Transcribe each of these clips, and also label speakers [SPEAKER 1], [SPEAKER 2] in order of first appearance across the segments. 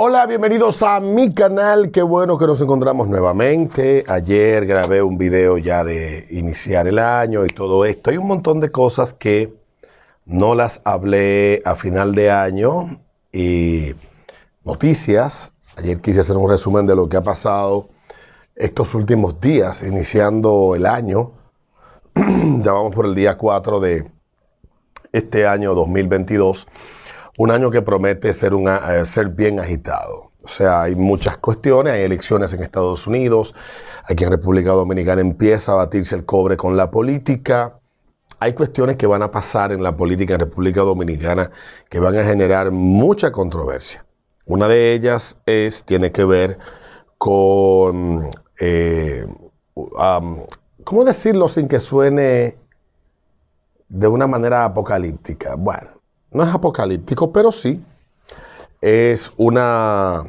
[SPEAKER 1] Hola, bienvenidos a mi canal. Qué bueno que nos encontramos nuevamente. Ayer grabé un video ya de iniciar el año y todo esto. Hay un montón de cosas que no las hablé a final de año y noticias. Ayer quise hacer un resumen de lo que ha pasado estos últimos días, iniciando el año. ya vamos por el día 4 de este año 2022 un año que promete ser, eh, ser bien agitado. O sea, hay muchas cuestiones, hay elecciones en Estados Unidos, aquí en República Dominicana empieza a batirse el cobre con la política. Hay cuestiones que van a pasar en la política en República Dominicana que van a generar mucha controversia. Una de ellas es, tiene que ver con, eh, um, ¿cómo decirlo sin que suene de una manera apocalíptica? Bueno, no es apocalíptico, pero sí es una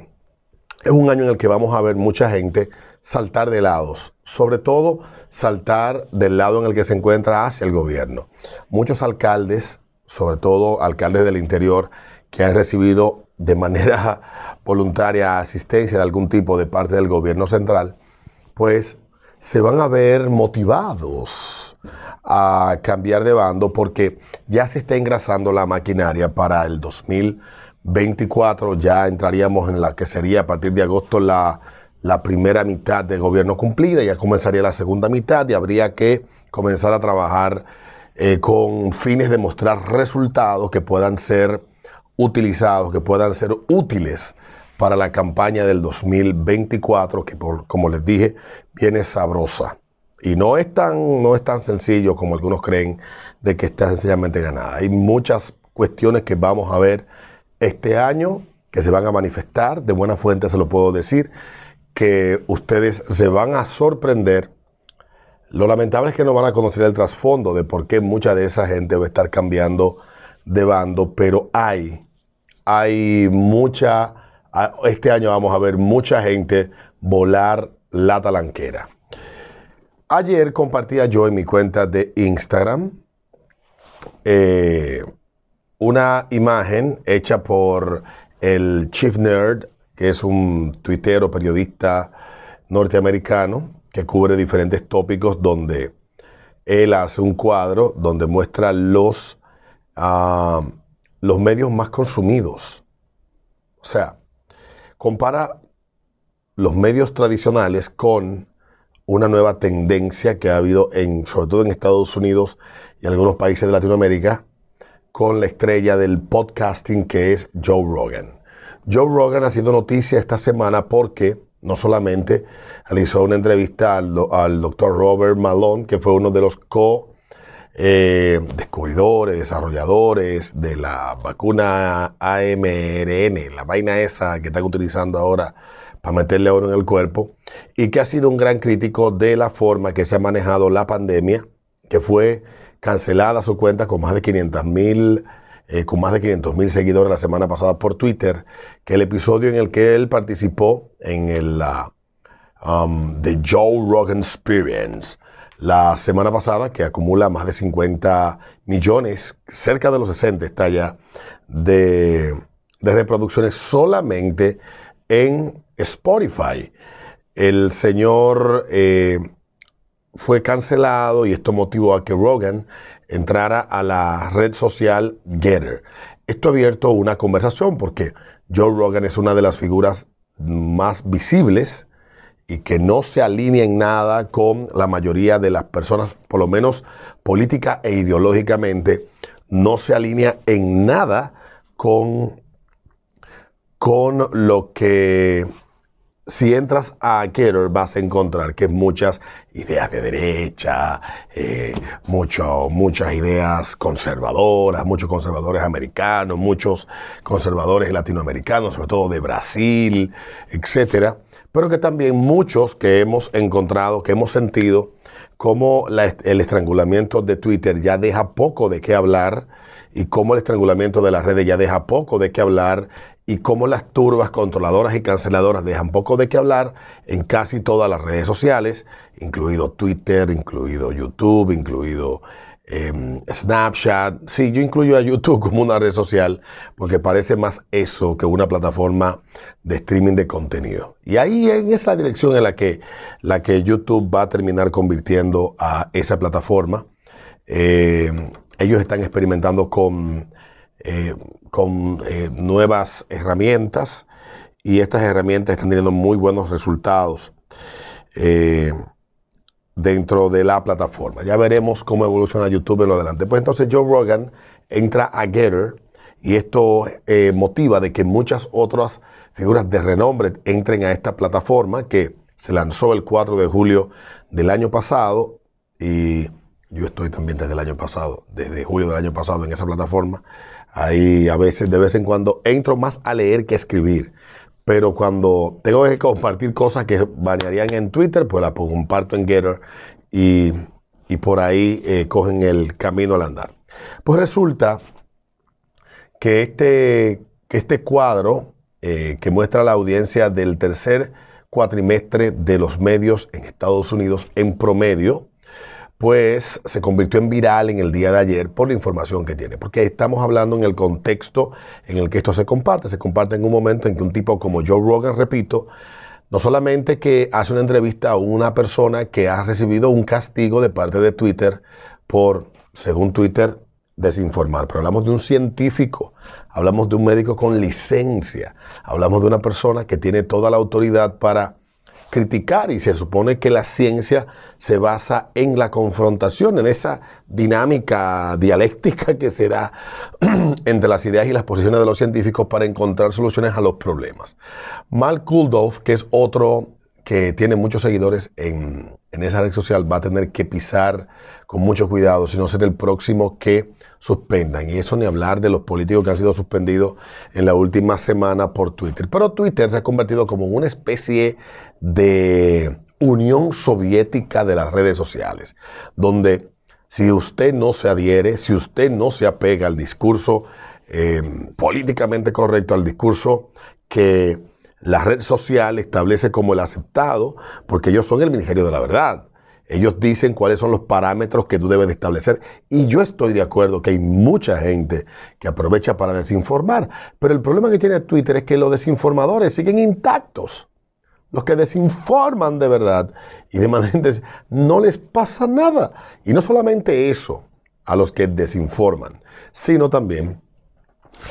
[SPEAKER 1] es un año en el que vamos a ver mucha gente saltar de lados, sobre todo saltar del lado en el que se encuentra hacia el gobierno. Muchos alcaldes, sobre todo alcaldes del interior, que han recibido de manera voluntaria asistencia de algún tipo de parte del gobierno central, pues se van a ver motivados a cambiar de bando porque ya se está engrasando la maquinaria para el 2024, ya entraríamos en la que sería a partir de agosto la, primera mitad del gobierno cumplida, ya comenzaría la segunda mitad y habría que comenzar a trabajar eh, con fines de mostrar resultados que puedan ser utilizados, que puedan ser útiles para la campaña del 2024, que por, como les dije, viene sabrosa. Y no es, tan, no es tan sencillo como algunos creen de que está sencillamente ganada. Hay muchas cuestiones que vamos a ver este año que se van a manifestar, de buena fuente se lo puedo decir, que ustedes se van a sorprender. Lo lamentable es que no van a conocer el trasfondo de por qué mucha de esa gente va a estar cambiando de bando, pero hay, hay mucha, este año vamos a ver mucha gente volar la talanquera. Ayer compartía yo en mi cuenta de Instagram eh, una imagen hecha por el Chief Nerd, que es un tuitero, periodista norteamericano que cubre diferentes tópicos donde él hace un cuadro donde muestra los, ah, los medios más consumidos. O sea, compara los medios tradicionales con una nueva tendencia que ha habido, en, sobre todo en Estados Unidos y algunos países de Latinoamérica, con la estrella del podcasting que es Joe Rogan. Joe Rogan ha sido noticia esta semana porque no solamente realizó una entrevista al, doctor Robert Malone, que fue uno de los co eh, descubridores, desarrolladores de la vacuna AMRN, la vaina esa que están utilizando ahora para meterle oro en el cuerpo, y que ha sido un gran crítico de la forma que se ha manejado la pandemia, que fue cancelada su cuenta con más de 500 mil eh, con más de 500 mil seguidores la semana pasada por Twitter, que el episodio en el que él participó en el ah, um, The Joe Rogan Experience la semana pasada, que acumula más de 50 millones, cerca de los 60 está ya, de, de reproducciones solamente en Spotify. El señor eh, fue cancelado y esto motivó a que Rogan entrara a la red social Getter. Esto ha abierto una conversación porque Joe Rogan es una de las figuras más visibles y que no se alinea en nada con la mayoría de las personas, por lo menos política e ideológicamente, no se alinea en nada con, con lo que si entras a Keter vas a encontrar que muchas ideas de derecha, eh, muchas ideas conservadoras, muchos conservadores americanos, muchos conservadores latinoamericanos, sobre todo de Brasil, etcétera, pero que también muchos que hemos encontrado, que hemos sentido, cómo el estrangulamiento de Twitter ya deja poco de qué hablar y cómo el estrangulamiento de las redes ya deja poco de qué hablar y cómo las turbas controladoras y canceladoras dejan poco de qué hablar en casi todas las redes sociales, incluido Twitter, incluido YouTube, incluido em, Snapchat. Sí, yo incluyo a YouTube como una red social porque parece más eso que una plataforma de streaming de contenido. Y ahí es la dirección en la que, la que YouTube va a terminar convirtiendo a esa plataforma. Em, ellos están experimentando con... Eh, con eh, nuevas herramientas y estas herramientas están teniendo muy buenos resultados eh, dentro de la plataforma. Ya veremos cómo evoluciona YouTube en lo adelante. Pues entonces Joe Rogan entra a Getter y esto eh, motiva de que muchas otras figuras de renombre entren a esta plataforma que se lanzó el 4 de julio del año pasado y yo estoy también desde el año pasado, desde julio del año pasado en esa plataforma. Ahí a veces, de vez en cuando, entro más a leer que a escribir. Pero cuando tengo que compartir cosas que bañarían en Twitter, pues las comparto en Getter y, por ahí eh, cogen el camino al andar. Pues resulta que este, este cuadro eh, que muestra la audiencia del tercer cuatrimestre de los medios en Estados Unidos en promedio, pues se convirtió en viral en el día de ayer por la información que tiene, porque estamos hablando en el contexto en el que esto se comparte, se comparte en un momento en que un tipo como Joe Rogan, repito, no solamente que hace una entrevista a una persona que ha recibido un castigo de parte de Twitter por, según Twitter, desinformar, pero hablamos de un científico, hablamos de un médico con licencia, hablamos de una persona que tiene toda la autoridad para criticar y se supone que la ciencia se basa en la confrontación, en esa dinámica dialéctica que se da entre las ideas y las posiciones de los científicos para encontrar soluciones a los problemas. Mark Kuldoff, que es otro que tiene muchos seguidores en, en esa red social, va a tener que pisar con mucho cuidado, sino no ser el próximo que suspendan. Y eso ni hablar de los políticos que han sido suspendidos en la última semana por Twitter. Pero Twitter se ha convertido como una especie de Unión Soviética de las redes sociales, donde si usted no se adhiere, si usted no se apega al discurso em, políticamente correcto, al discurso que la red social establece como el aceptado, porque ellos son el Ministerio de la Verdad. Ellos dicen cuáles son los parámetros que tú debes establecer. Y yo estoy de acuerdo que hay mucha gente que aprovecha para desinformar. Pero el problema que tiene Twitter es que los desinformadores siguen intactos los que desinforman de verdad y de manera no les pasa nada. Y no solamente eso a los que desinforman, sino también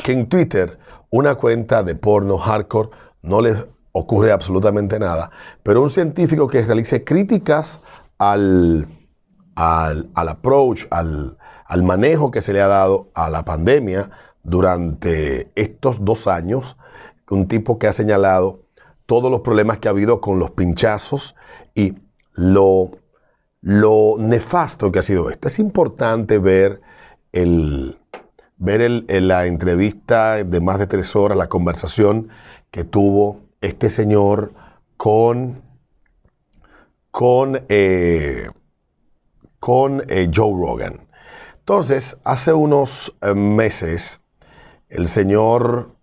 [SPEAKER 1] que en Twitter una cuenta de porno hardcore no les ocurre absolutamente nada, pero un científico que realice críticas al, al, approach, al, al manejo que se le ha dado a la pandemia durante estos dos años, un tipo que ha señalado todos los problemas que ha habido con los pinchazos y lo, nefasto que ha sido esto. Es importante ver, el, ver la entrevista de más de tres horas, la conversación que tuvo este señor con, con, eh, con eh, Joe Rogan. Entonces, hace unos eh, meses, el señor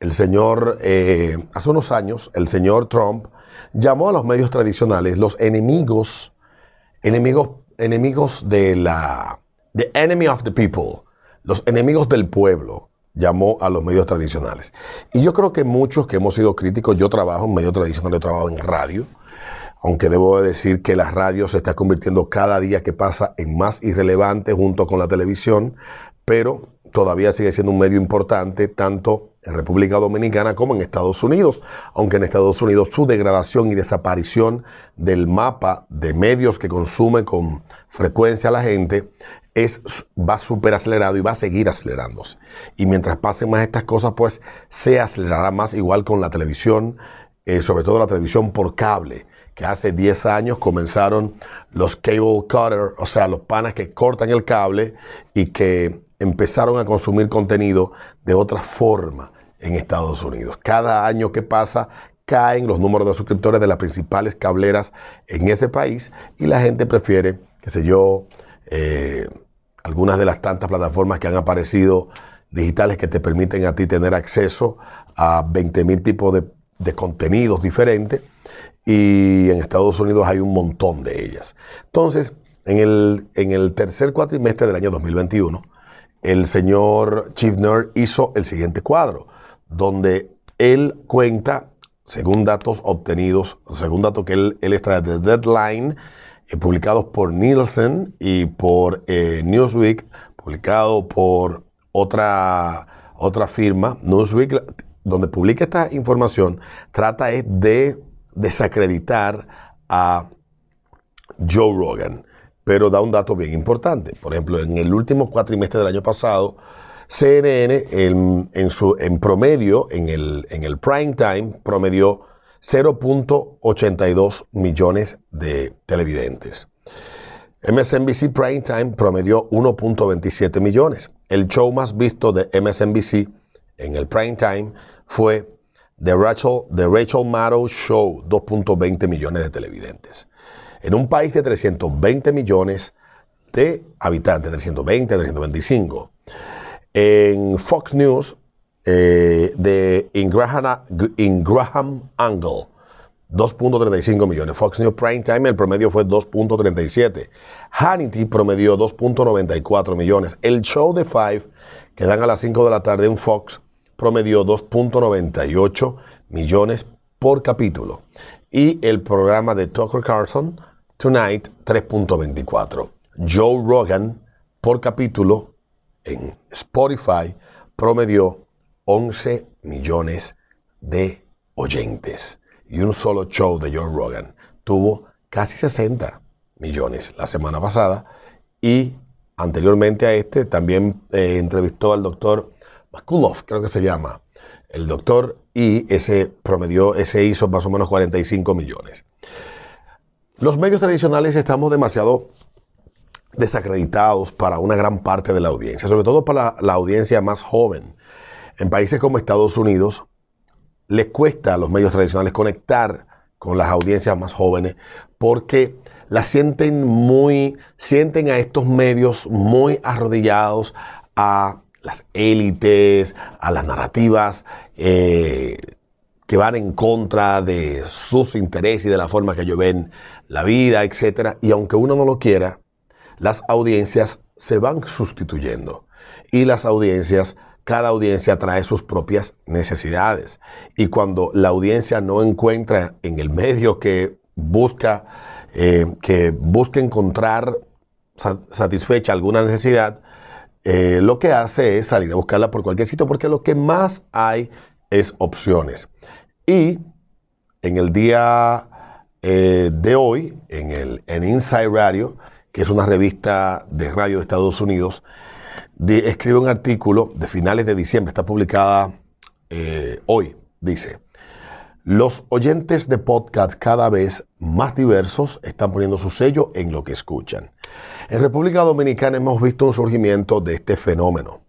[SPEAKER 1] el señor, eh, hace unos años, el señor Trump llamó a los medios tradicionales los enemigos, enemigos, enemigos de la, the enemy of the people, los enemigos del pueblo, llamó a los medios tradicionales. Y yo creo que muchos que hemos sido críticos, yo trabajo en medios tradicionales, yo trabajo en radio, aunque debo decir que la radio se está convirtiendo cada día que pasa en más irrelevante junto con la televisión, pero todavía sigue siendo un medio importante, tanto en República Dominicana como en Estados Unidos, aunque en Estados Unidos su degradación y desaparición del mapa de medios que consume con frecuencia la gente es, va súper acelerado y va a seguir acelerándose. Y mientras pasen más estas cosas, pues se acelerará más igual con la televisión, eh, sobre todo la televisión por cable que hace 10 años comenzaron los cable cutter, o sea, los panas que cortan el cable y que empezaron a consumir contenido de otra forma en Estados Unidos. Cada año que pasa caen los números de suscriptores de las principales cableras en ese país y la gente prefiere, qué sé yo, eh, algunas de las tantas plataformas que han aparecido digitales que te permiten a ti tener acceso a 20.000 tipos de, contenidos diferentes y en Estados Unidos hay un montón de ellas. Entonces, en el, en el tercer cuatrimestre del año 2021, el señor Chief hizo el siguiente cuadro donde él cuenta, según datos obtenidos, según datos que él, extrae de Deadline, eh, publicados por Nielsen y por eh, Newsweek, publicado por otra, firma, Newsweek, donde publica esta información, trata de desacreditar a Joe Rogan, pero da un dato bien importante. Por ejemplo, en el último cuatrimestre del año pasado, CNN en, promedio, en el, en prime time, promedió 0.82 millones de televidentes. MSNBC Prime Time promedió 1.27 millones. El show más visto de MSNBC en el prime time fue The Rachel, The Rachel Maddow Show, 2.20 millones de televidentes. En un país de 320 millones de habitantes, 320, 325, en Fox News eh, de Ingraham, Ingraham Angle. 2.35 millones. Fox News Prime Time el promedio fue 2.37. Hannity promedió 2.94 millones. El show de Five, que dan a las 5 de la tarde en Fox, promedió 2.98 millones por capítulo. Y el programa de Tucker Carlson, Tonight, 3.24. Joe Rogan, por capítulo, en Spotify promedió 11 millones de oyentes. Y un solo show de Joe Rogan tuvo casi 60 millones la semana pasada. Y anteriormente a este también eh, entrevistó al doctor Makulov, creo que se llama, el doctor, y ese promedió, ese hizo más o menos 45 millones. Los medios tradicionales estamos demasiado desacreditados para una gran parte de la audiencia, sobre todo para la audiencia más joven. En países como Estados Unidos, les cuesta a los medios tradicionales conectar con las audiencias más jóvenes porque las sienten muy, sienten a estos medios muy arrodillados a las élites, a las narrativas eh, que van en contra de sus intereses y de la forma que ellos ven la vida, etc. Y aunque uno no lo quiera, las audiencias se van sustituyendo y las audiencias, cada audiencia trae sus propias necesidades. Y cuando la audiencia no encuentra en el medio que busca, eh, que busque encontrar satisfecha alguna necesidad, eh, lo que hace es salir a buscarla por cualquier sitio, porque lo que más hay es opciones. Y en el día eh, de hoy, en el en Inside Radio, que es una revista de radio de Estados Unidos, escribe un artículo de finales de diciembre, está publicada eh, hoy, dice, los oyentes de podcast cada vez más diversos están poniendo su sello en lo que escuchan. En República Dominicana hemos visto un surgimiento de este fenómeno.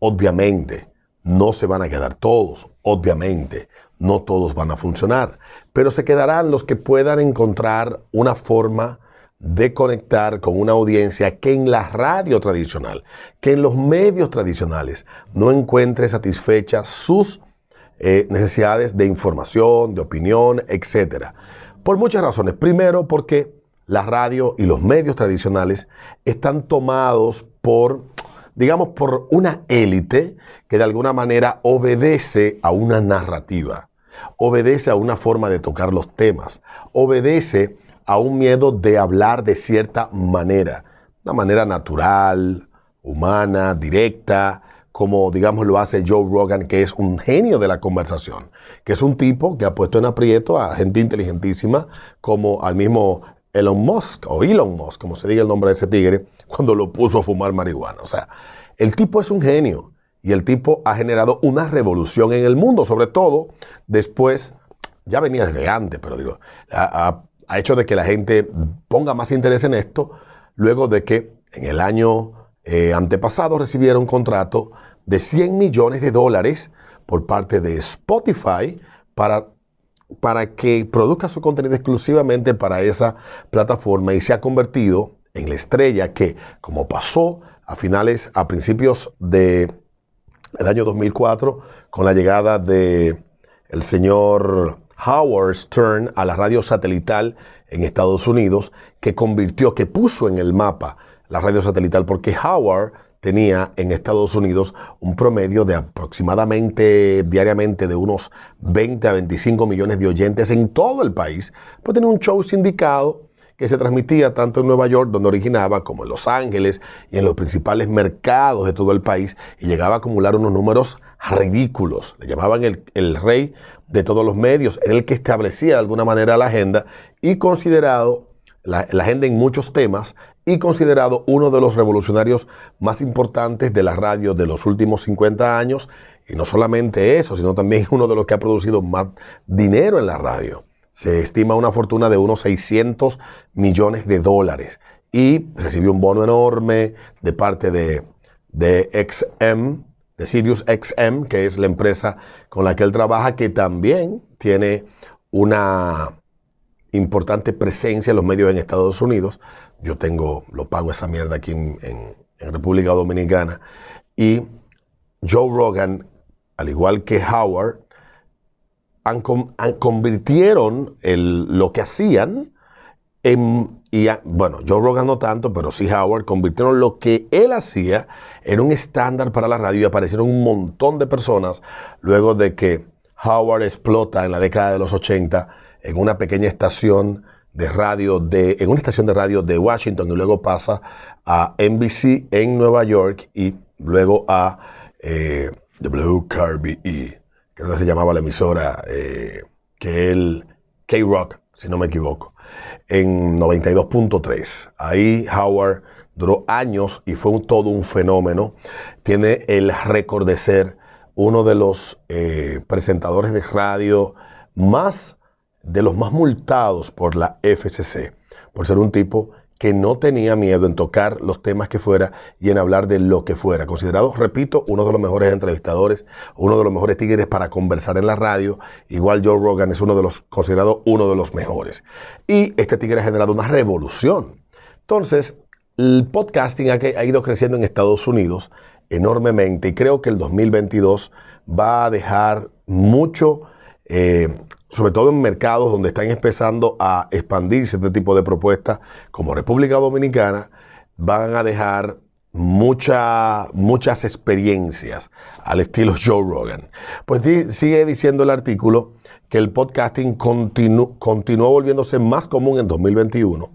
[SPEAKER 1] Obviamente, no se van a quedar todos, obviamente, no todos van a funcionar, pero se quedarán los que puedan encontrar una forma de conectar con una audiencia que en la radio tradicional, que en los medios tradicionales no encuentre satisfechas sus eh, necesidades de información, de opinión, etc. Por muchas razones. Primero, porque la radio y los medios tradicionales están tomados por, digamos, por una élite que de alguna manera obedece a una narrativa, obedece a una forma de tocar los temas, obedece a un miedo de hablar de cierta manera, una manera natural, humana, directa, como digamos lo hace Joe Rogan, que es un genio de la conversación, que es un tipo que ha puesto en aprieto a gente inteligentísima como al mismo Elon Musk, o Elon Musk, como se diga el nombre de ese tigre, cuando lo puso a fumar marihuana. O sea, el tipo es un genio y el tipo ha generado una revolución en el mundo, sobre todo después, ya venía desde antes, pero digo, ha ha hecho de que la gente ponga más interés en esto, luego de que en el año eh, antepasado recibiera un contrato de 100 millones de dólares por parte de Spotify para, para que produzca su contenido exclusivamente para esa plataforma y se ha convertido en la estrella que, como pasó a finales, a principios de el año 2004, con la llegada de el señor Howard turn a la radio satelital en Estados Unidos, que convirtió, que puso en el mapa la radio satelital, porque Howard tenía en Estados Unidos un promedio de aproximadamente diariamente de unos 20 a 25 millones de oyentes en todo el país, pues tenía un show sindicado que se transmitía tanto en Nueva York, donde originaba, como en Los Ángeles y en los principales mercados de todo el país, y llegaba a acumular unos números ridículos. Le llamaban el, rey de todos los medios. Era el que establecía de alguna manera la agenda y considerado la, agenda en muchos temas y considerado uno de los revolucionarios más importantes de la radio de los últimos 50 años. Y no solamente eso, sino también uno de los que ha producido más dinero en la radio. Se estima una fortuna de unos 600 millones de dólares y recibió un bono enorme de parte de, de XM, de Sirius XM, que es la empresa con la que él trabaja, que también tiene una importante presencia en los medios en Estados Unidos. Yo tengo, lo pago esa mierda aquí en, República Dominicana. Y Joe Rogan, al igual que Howard, han, han convirtieron lo que hacían en y bueno, Joe Rogan no tanto, pero sí Howard, convirtieron lo que él hacía en un estándar para la radio y aparecieron un montón de personas luego de que Howard explota en la década de los 80 en una pequeña estación de radio de, en una estación de radio de Washington y luego pasa a NBC en Nueva York y luego a eh, carby e, creo que se llamaba la emisora eh, que él, K-Rock si no me equivoco, en 92.3. Ahí Howard duró años y fue todo un fenómeno. Tiene el récord de ser uno de los eh, presentadores de radio más, de los más multados por la FCC, por ser un tipo que no tenía miedo en tocar los temas que fuera y en hablar de lo que fuera. Considerado, repito, uno de los mejores entrevistadores, uno de los mejores tigres para conversar en la radio. Igual Joe Rogan es uno de los, considerado uno de los mejores. Y este tigre ha generado una revolución. Entonces, el podcasting ha, ido creciendo en Estados Unidos enormemente y creo que el 2022 va a dejar mucho eh, sobre todo en mercados donde están empezando a expandirse este tipo de propuestas, como República Dominicana, van a dejar mucha, muchas experiencias al estilo Joe Rogan. Pues sigue diciendo el artículo que el podcasting continuó volviéndose más común en 2021,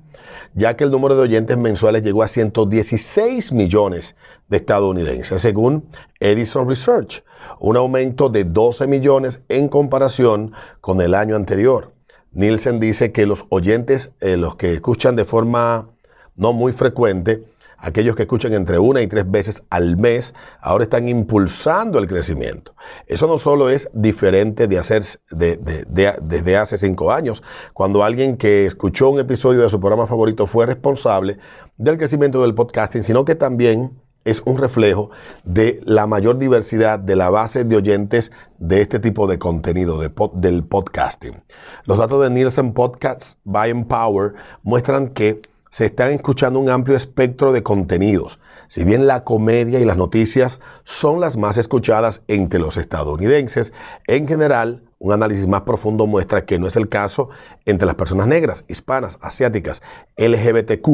[SPEAKER 1] ya que el número de oyentes mensuales llegó a 116 millones de estadounidenses, según Edison Research, un aumento de 12 millones en comparación con el año anterior. Nielsen dice que los oyentes, eh, los que escuchan de forma no muy frecuente, Aquellos que escuchan entre una y tres veces al mes ahora están impulsando el crecimiento. Eso no solo es diferente de hacer desde hace cinco años, cuando alguien que escuchó un episodio de su programa favorito fue responsable del crecimiento del podcasting, sino que también es un reflejo de la mayor diversidad de la base de oyentes de este tipo de contenido del podcasting. Los datos de Nielsen Podcasts by Empower muestran que se están escuchando un amplio espectro de contenidos, si bien la comedia y las noticias son las más escuchadas entre los estadounidenses, en general un análisis más profundo muestra que no es el caso entre las personas negras, hispanas, asiáticas, LGBTQ,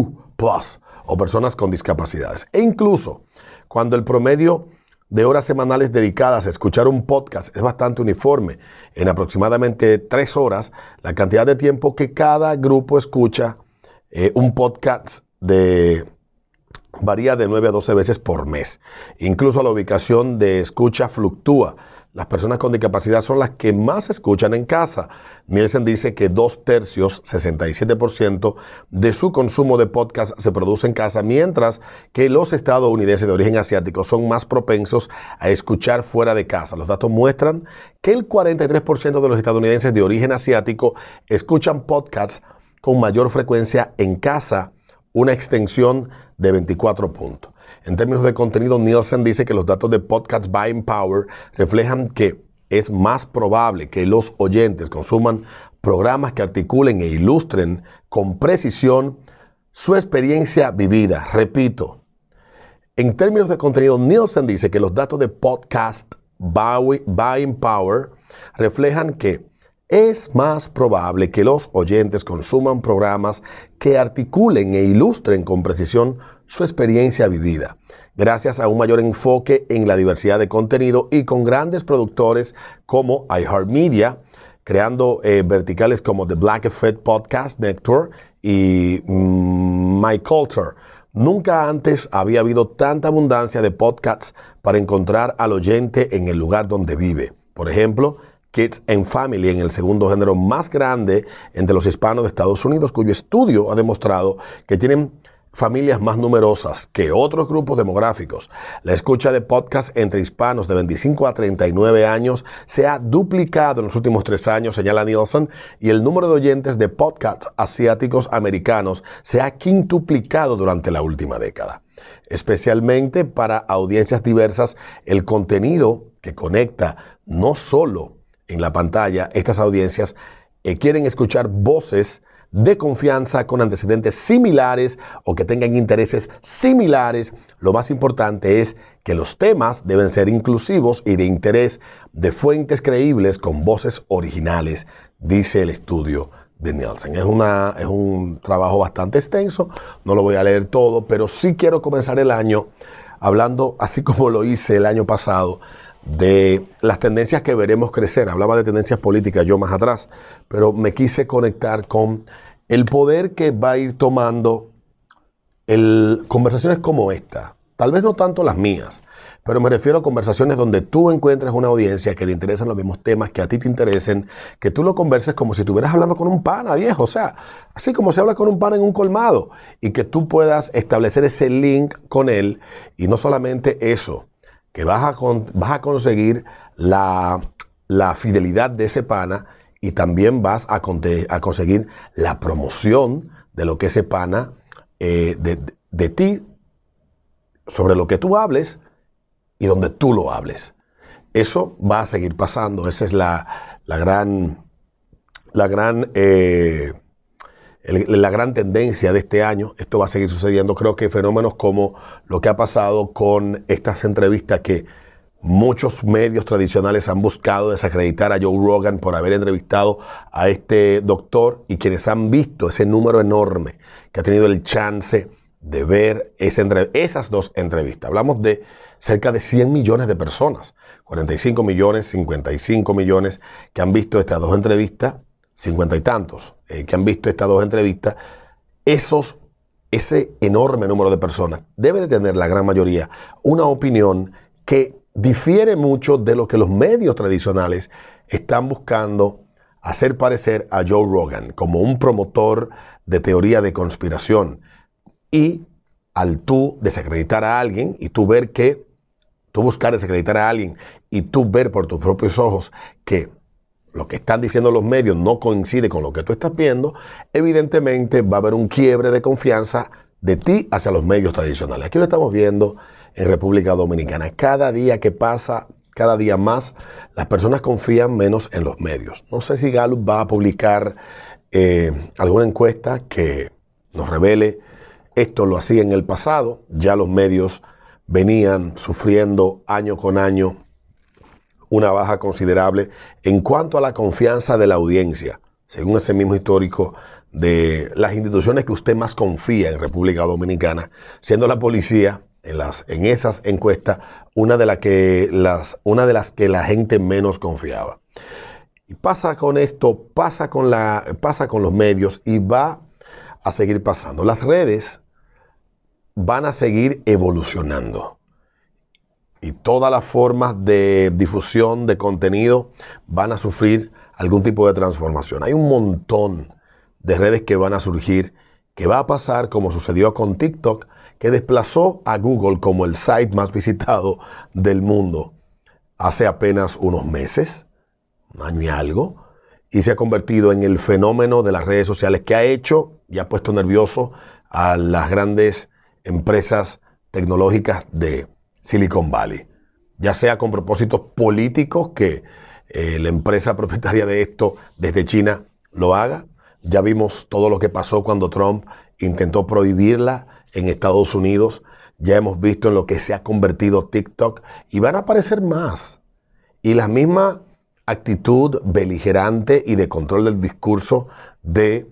[SPEAKER 1] o personas con discapacidades. E incluso cuando el promedio de horas semanales dedicadas a escuchar un podcast es bastante uniforme. En aproximadamente tres horas, la cantidad de tiempo que cada grupo escucha eh, un podcast de varía de 9 a 12 veces por mes. Incluso la ubicación de escucha fluctúa. Las personas con discapacidad son las que más escuchan en casa. Nielsen dice que dos tercios, 67%, de su consumo de podcast se produce en casa, mientras que los estadounidenses de origen asiático son más propensos a escuchar fuera de casa. Los datos muestran que el 43% de los estadounidenses de origen asiático escuchan podcasts con mayor frecuencia en casa una extensión de 24 puntos. En términos de contenido, Nielsen dice que los datos de Podcast Buying Power reflejan que es más probable que los oyentes consuman programas que articulen e ilustren con precisión su experiencia vivida. Repito, en términos de contenido, Nielsen dice que los datos de Podcast Buying Power reflejan que es más probable que los oyentes consuman programas que articulen e ilustren con precisión su experiencia vivida, gracias a un mayor enfoque en la diversidad de contenido y con grandes productores como iHeartMedia, creando eh, verticales como The Black Effect Podcast Network y MyCulture, mm, My Culture. Nunca antes había habido tanta abundancia de podcasts para encontrar al oyente en el lugar donde vive. Por ejemplo, Kids and Family en el segundo género más grande entre los hispanos de Estados Unidos, cuyo estudio ha demostrado que tienen familias más numerosas que otros grupos demográficos. La escucha de podcast entre hispanos de 25 a 39 años se ha duplicado en los últimos tres años, señala Nielsen, y el número de oyentes de podcasts asiáticos americanos se ha quintuplicado durante la última década. Especialmente para audiencias diversas, el contenido que conecta no solo en la pantalla, estas audiencias eh, quieren escuchar voces de confianza con antecedentes similares o que tengan intereses similares. Lo más importante es que los temas deben ser inclusivos y de interés de fuentes creíbles con voces originales, dice el estudio de Nielsen. Es, una, es un trabajo bastante extenso, no lo voy a leer todo, pero sí quiero comenzar el año hablando, así como lo hice el año pasado, de las tendencias que veremos crecer. Hablaba de tendencias políticas yo más atrás, pero me quise conectar con el poder que va a ir tomando el, conversaciones como esta. Tal vez no tanto las mías, pero me refiero a conversaciones donde tú encuentras una audiencia que le interesan los mismos temas que a ti te interesen, que tú lo converses como si estuvieras hablando con un pana, viejo, o sea, así como se habla con un pana en un colmado, y que tú puedas establecer ese link con él, y no solamente eso, que vas a, vas a conseguir la, fidelidad de ese pana y también vas a, a conseguir la promoción de lo que ese pana eh, de, ti, sobre lo que tú hables y donde tú lo hables. Eso va a seguir pasando. Esa es la, gran, la gran eh, la gran tendencia de este año. Esto va a seguir sucediendo. Creo que fenómenos como lo que ha pasado con estas entrevistas que muchos medios tradicionales han buscado desacreditar a Joe Rogan por haber entrevistado a este doctor y quienes han visto ese número enorme que ha tenido el chance de ver esas dos entrevistas. Hablamos de cerca de 100 millones de personas, 45 millones, 55 millones que han visto estas dos entrevistas cincuenta y tantos, eh, que han visto estas dos entrevistas, esos, ese enorme número de personas debe de tener la gran mayoría una opinión que difiere mucho de lo que los medios tradicionales están buscando hacer parecer a Joe Rogan como un promotor de teoría de conspiración y al tú desacreditar a alguien y tú ver que, tú buscar desacreditar a alguien y tú ver por tus propios ojos que lo que están diciendo los medios no coincide con lo que tú estás viendo, evidentemente va a haber un quiebre de confianza de ti hacia los medios tradicionales. Aquí lo estamos viendo en República Dominicana. Cada día que pasa, cada día más, las personas confían menos en los medios. No sé si Gallup va a publicar eh, alguna encuesta que nos revele esto lo hacía en el pasado, ya los medios venían sufriendo año con año una baja considerable en cuanto a la confianza de la audiencia, según ese mismo histórico de las instituciones que usted más confía en República Dominicana, siendo la policía en, esas encuestas una de, las, que la gente menos confiaba. Y pasa con esto, pasa con los medios y va a seguir pasando. Las redes van a seguir evolucionando y todas las formas de difusión de contenido van a sufrir algún tipo de transformación. Hay un montón de redes que van a surgir, que va a pasar como sucedió con TikTok, que desplazó a Google como el site más visitado del mundo hace apenas unos meses, un año y algo, y se ha convertido en el fenómeno de las redes sociales que ha hecho y ha puesto nervioso a las grandes empresas tecnológicas de Silicon Valley, ya sea con propósitos políticos que eh, la empresa propietaria de esto desde China lo haga. Ya vimos todo lo que pasó cuando Trump intentó prohibirla en Estados Unidos. Ya hemos visto en lo que se ha convertido TikTok y van a aparecer más. Y la misma actitud beligerante y de control del discurso de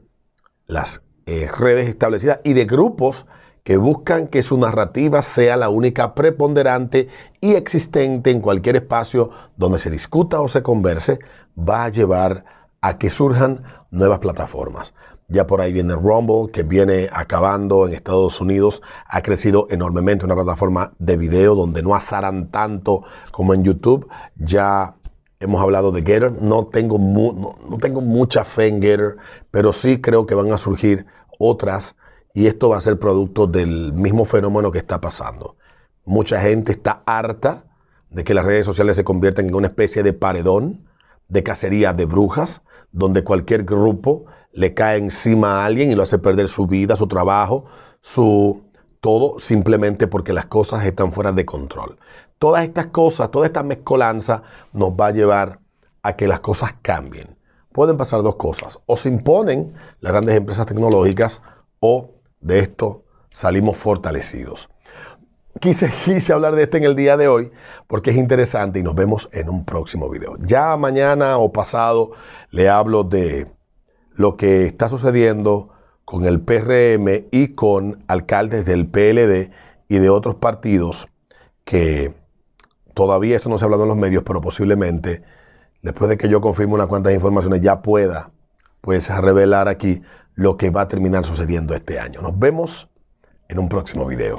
[SPEAKER 1] las eh, redes establecidas y de grupos que buscan que su narrativa sea la única preponderante y existente en cualquier espacio donde se discuta o se converse, va a llevar a que surjan nuevas plataformas. Ya por ahí viene Rumble, que viene acabando en Estados Unidos. Ha crecido enormemente una plataforma de video donde no azaran tanto como en YouTube. Ya hemos hablado de Getter. No tengo, no tengo mucha fe en Getter, pero sí creo que van a surgir otras y esto va a ser producto del mismo fenómeno que está pasando. Mucha gente está harta de que las redes sociales se conviertan en una especie de paredón, de cacería de brujas, donde cualquier grupo le cae encima a alguien y lo hace perder su vida, su trabajo, su todo simplemente porque las cosas están fuera de control. Todas estas cosas, toda esta mezcolanza nos va a llevar a que las cosas cambien. Pueden pasar dos cosas, o se imponen las grandes empresas tecnológicas o de esto salimos fortalecidos. Quise, quise hablar de esto en el día de hoy porque es interesante y nos vemos en un próximo video. Ya mañana o pasado le hablo de lo que está sucediendo con el PRM y con alcaldes del PLD y de otros partidos que todavía eso no se ha hablado en los medios, pero posiblemente después de que yo confirme unas cuantas informaciones ya pueda pues revelar aquí lo que va a terminar sucediendo este año. Nos vemos en un próximo video.